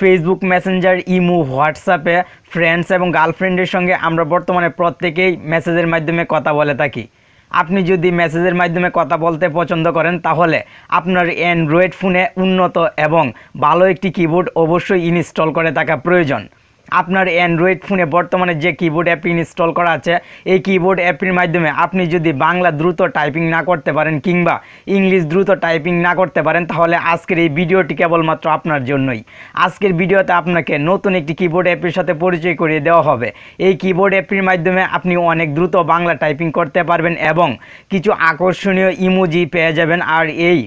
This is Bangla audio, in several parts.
ফেসবুক মেসেঞ্জার ইমো হোয়াটসঅ্যাপে ফ্রেন্ডস এবং গার্লফ্রেন্ডের সঙ্গে আমরা বর্তমানে প্রত্যেকেই মেসেজের মাধ্যমে কথা বলে থাকি আপনি যদি মেসেজের মাধ্যমে কথা বলতে পছন্দ করেন তাহলে আপনার অ্যান্ড্রয়েড ফোনে উন্নত এবং ভালো একটি কিবোর্ড অবশ্যই ইনস্টল করে থাকা প্রয়োজন আপনার অ্যান্ড্রয়েড ফোনে বর্তমানে যে কিবোর্ড অ্যাপ ইনস্টল করা আছে এই কিবোর্ড অ্যাপটির মাধ্যমে আপনি যদি বাংলা দ্রুত টাইপিং না করতে পারেন কিংবা ইংলিশ দ্রুত টাইপিং না করতে পারেন তাহলে আজকের এই ভিডিওটি কেবলমাত্র আপনার জন্যই আজকের ভিডিওতে আপনাকে নতুন একটি কিবোর্ড অ্যাপের সাথে পরিচয় করিয়ে দেওয়া হবে এই কিবোর্ড অ্যাপটির মাধ্যমে আপনি অনেক দ্রুত বাংলা টাইপিং করতে পারবেন এবং কিছু আকর্ষণীয় ইমোজি পেয়ে যাবেন আর এই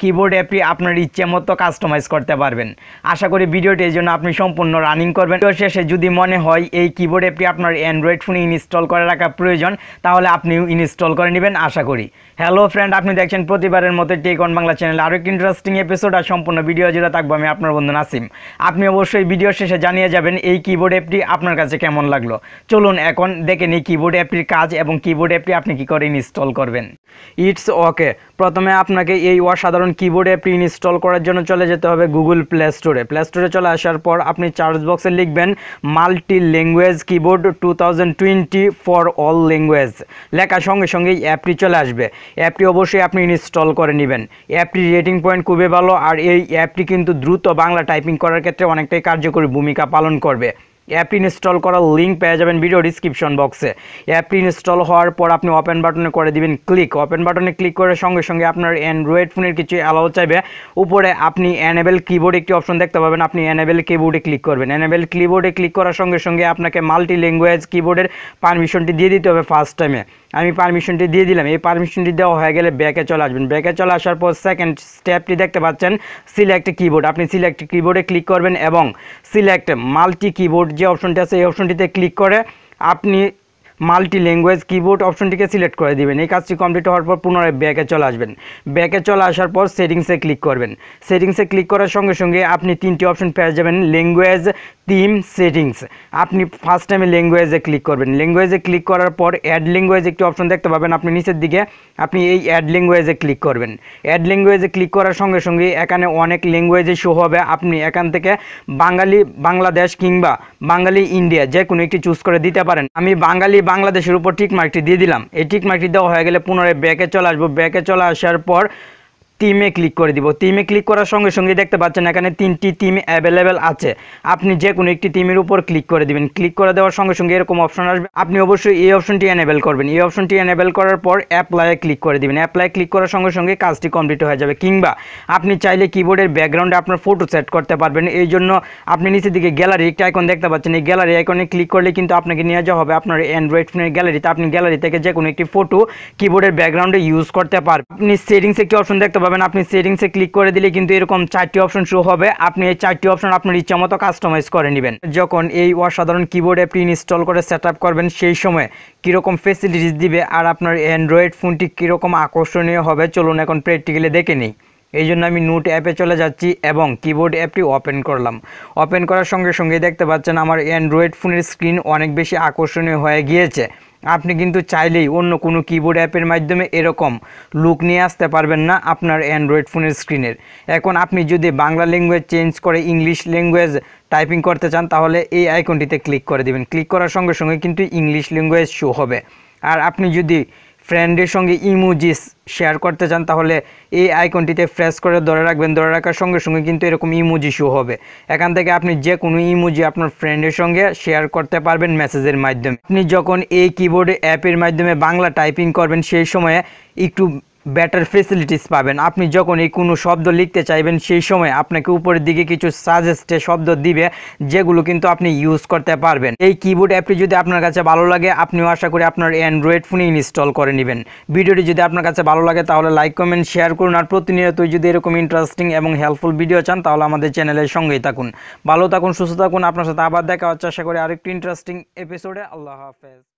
কিবোর্ড অ্যাপটি আপনার ইচ্ছে মতো কাস্টমাইজ করতে পারবেন আশা করি ভিডিওটি এই জন্য আপনি সম্পূর্ণ রানিং করবেন ভিডিও শেষে যদি মনে হয় এই কিবোর্ড অ্যাপটি আপনার অ্যান্ড্রয়েড ফোনে ইনস্টল করে রাখা প্রয়োজন তাহলে আপনি ইনস্টল করে নেবেন আশা করি হ্যালো ফ্রেন্ড আপনি দেখছেন প্রতিবারের মতো টেক অন বাংলা চ্যানেল আরও একটি ইন্টারেস্টিং এপিসোড আর সম্পূর্ণ ভিডিও জুড়ে থাকবো আমি আপনার বন্ধু নাসিম আপনি অবশ্যই ভিডিও শেষে জানিয়ে যাবেন এই কিবোর্ড অ্যাপটি আপনার কাছে কেমন লাগলো চলুন এখন দেখে নিই কিবোর্ড অ্যাপটির কাজ এবং কিবোর্ড অ্যাপটি আপনি কি করে ইনস্টল করবেন ইটস ওকে প্রথমে আপনাকে এই অসাধারণ কিবোর্ডে অ্যাপটি ইনস্টল করার জন্য চলে যেতে হবে গুগল প্লে স্টোরে প্লে স্টোরে চলে আসার পর আপনি চার্জ বক্সে লিখবেন multi language keyboard two for all language লেখা সঙ্গে সঙ্গেই অ্যাপটি চলে আসবে অ্যাপটি অবশ্যই আপনি ইনস্টল করে নেবেন অ্যাপটির রেটিং পয়েন্ট খুবই ভালো আর এই অ্যাপটি কিন্তু দ্রুত বাংলা টাইপিং করার ক্ষেত্রে অনেকটাই কার্যকরী ভূমিকা পালন করবে অ্যাপটি ইনস্টল করার লিঙ্ক পেয়ে যাবেন ভিডিও ডিসক্রিপশন বক্সে অ্যাপটি ইনস্টল হওয়ার পর আপনি ওপেন বাটনে করে দিবেন ক্লিক ওপেন বাটনে ক্লিক করার সঙ্গে সঙ্গে আপনার অ্যান্ড্রয়েড ফোনের কিছু অ্যালাও চাইবে উপরে আপনি অ্যানেবেল কিবোর্ড একটি অপশন দেখতে পাবেন আপনি অ্যানেবেল কিবোর্ডে ক্লিক করবেন অ্যানেবেল কিবোর্ডে ক্লিক করার সঙ্গে সঙ্গে আপনাকে মাল্টি ল্যাঙ্গুয়েজ কিবোর্ডের পারমিশনটি দিয়ে দিতে হবে ফার্স্ট টাইমে আমি পারমিশনটি দিয়ে দিলাম এই পারমিশনটি দেওয়া হয়ে গেলে ব্যাকে চলে আসবেন ব্যাকে চলে আসার পর সেকেন্ড স্টেপটি দেখতে পাচ্ছেন সিলেক্ট কিবোর্ড আপনি সিলেক্ট কিবোর্ডে ক্লিক করবেন এবং সিলেক্ট মাল্টি কিবোর্ড যে অপশনটি আছে এই অপশনটিতে ক্লিক করে আপনি মাল্টি ল্যাঙ্গুয়েজ কিবোর্ড অপশনটিকে সিলেক্ট করে দিবেন এই কাজটি কমপ্লিট হওয়ার পর পুনরায় ব্যাকে চলে আসবেন ব্যাকে চলে আসার পর সেটিংসে ক্লিক করবেন সেটিংসে ক্লিক করার সঙ্গে সঙ্গে আপনি তিনটি অপশন পেয়ে যাবেন ল্যাঙ্গুয়েজ থিম সেটিংস আপনি ফার্স্ট টাইমে ল্যাঙ্গুয়েজে ক্লিক করবেন ল্যাঙ্গুয়েজে ক্লিক করার পর অ্যাড ল্যাঙ্গুয়েজ একটি অপশন দেখতে পাবেন আপনি নিচের দিকে আপনি এই অ্যাড ল্যাঙ্গুয়েজে ক্লিক করবেন অ্যাড ল্যাঙ্গুয়েজে ক্লিক করার সঙ্গে সঙ্গে এখানে অনেক ল্যাঙ্গুয়েজে শো হবে আপনি এখান থেকে বাঙালি বাংলাদেশ কিংবা বাঙালি ইন্ডিয়া যে কোনো একটি চুজ করে দিতে পারেন আমি বাঙালি বাংলাদেশের উপর টিকমার্কটি দিয়ে দিলাম এই টিকমার্কটি দেওয়া হয়ে গেলে পুনরায় ব্যাকে চলে আসবো ব্যাকে চলে আসার পর তিমে ক্লিক করে দিব টিমে ক্লিক করার সঙ্গে সঙ্গে দেখতে পাচ্ছেন এখানে তিনটি টিম অ্যাভেলেবেল আছে আপনি যে কোনো একটি তিমের উপর ক্লিক করে দিবেন ক্লিক করে দেওয়ার সঙ্গে সঙ্গে এরকম অপশন আসবে আপনি অবশ্যই এই অপশনটি এনেবেল করবেন এই অপশনটি এনেবেল করার পর অ্যাপ্লাইয়ে ক্লিক করে দিবেন অ্যাপ্লাই ক্লিক করার সঙ্গে সঙ্গে কাজটি কমপ্লিট হয়ে যাবে কিংবা আপনি চাইলে কিবোর্ডের ব্যাকগ্রাউন্ডে আপনার ফটো সেট করতে পারবেন এই জন্য আপনি নিচের দিকে গ্যালারি একটি আইকন দেখতে পাচ্ছেন এই গ্যালারি আইকনে ক্লিক করলে কিন্তু আপনাকে নিয়ে যাওয়া হবে আপনার অ্যান্ড্রয়েড ফোনের গ্যালারিতে আপনি গ্যালারি থেকে যে কোনো একটি ফটো কিবোর্ডের ব্যাকগ্রাউন্ডে ইউজ করতে পারবেন আপনি সেটিংস একটি অপশন দেখতে পাবেন পাবেন আপনি সেটিংসে ক্লিক করে দিলে কিন্তু এরকম চারটি অপশন শো হবে আপনি এই চারটি অপশন আপনার মতো কাস্টমাইজ করে নেবেন যখন এই অসাধারণ কিবোর্ড অ্যাপটি ইনস্টল করে সেট করবেন সেই সময় কীরকম ফেসিলিটিস দিবে আর আপনার অ্যান্ড্রয়েড ফোনটি কীরকম আকর্ষণীয় হবে চলুন এখন প্র্যাকটিক্যালি দেখে নিই এই জন্য আমি নোট অ্যাপে চলে যাচ্ছি এবং কিবোর্ড অ্যাপটি ওপেন করলাম ওপেন করার সঙ্গে সঙ্গে দেখতে পাচ্ছেন আমার অ্যান্ড্রয়েড ফোনের স্ক্রিন অনেক বেশি আকর্ষণীয় হয়ে গিয়েছে আপনি কিন্তু চাইলেই অন্য কোনো কিবোর্ড অ্যাপের মাধ্যমে এরকম লুক নিয়ে আসতে পারবেন না আপনার অ্যান্ড্রয়েড ফোনের স্ক্রিনের এখন আপনি যদি বাংলা ল্যাঙ্গুয়েজ চেঞ্জ করে ইংলিশ ল্যাঙ্গুয়েজ টাইপিং করতে চান তাহলে এই আইকনটিতে ক্লিক করে দেবেন ক্লিক করার সঙ্গে সঙ্গে কিন্তু ইংলিশ ল্যাঙ্গুয়েজ শো হবে আর আপনি যদি ফ্রেন্ডের সঙ্গে ইমোজিস শেয়ার করতে চান তাহলে এই আইকনটিতে ফ্রেশ করে ধরে রাখবেন ধরে রাখার সঙ্গে সঙ্গে কিন্তু এরকম ইমোজি শো হবে এখান থেকে আপনি যে কোনো ইমোজি আপনার ফ্রেন্ডের সঙ্গে শেয়ার করতে পারবেন মেসেজের মাধ্যমে আপনি যখন এই কিবোর্ডে অ্যাপের মাধ্যমে বাংলা টাইপিং করবেন সেই সময়ে একটু ব্যাটার ফেসিলিটিস পাবেন আপনি যখনই কোনো শব্দ লিখতে চাইবেন সেই সময় আপনাকে উপরের দিকে কিছু সাজেস্টে শব্দ দিবে যেগুলো কিন্তু আপনি ইউজ করতে পারবেন এই কিবোর্ড অ্যাপটি যদি আপনার কাছে ভালো লাগে আপনিও আশা করি আপনার অ্যান্ড্রয়েড ফোনে ইনস্টল করে নেবেন ভিডিওটি যদি আপনার কাছে ভালো লাগে তাহলে লাইক কমেন্ট শেয়ার করুন আর প্রতিনিয়তই যদি এরকম ইন্টারেস্টিং এবং হেল্পফুল ভিডিও চান তাহলে আমাদের চ্যানেলের সঙ্গেই থাকুন ভালো থাকুন সুস্থ থাকুন আপনার সাথে আবার দেখা হচ্ছে আশা করি আরেকটি ইন্টারেস্টিং এপিসোডে আল্লাহ হাফেজ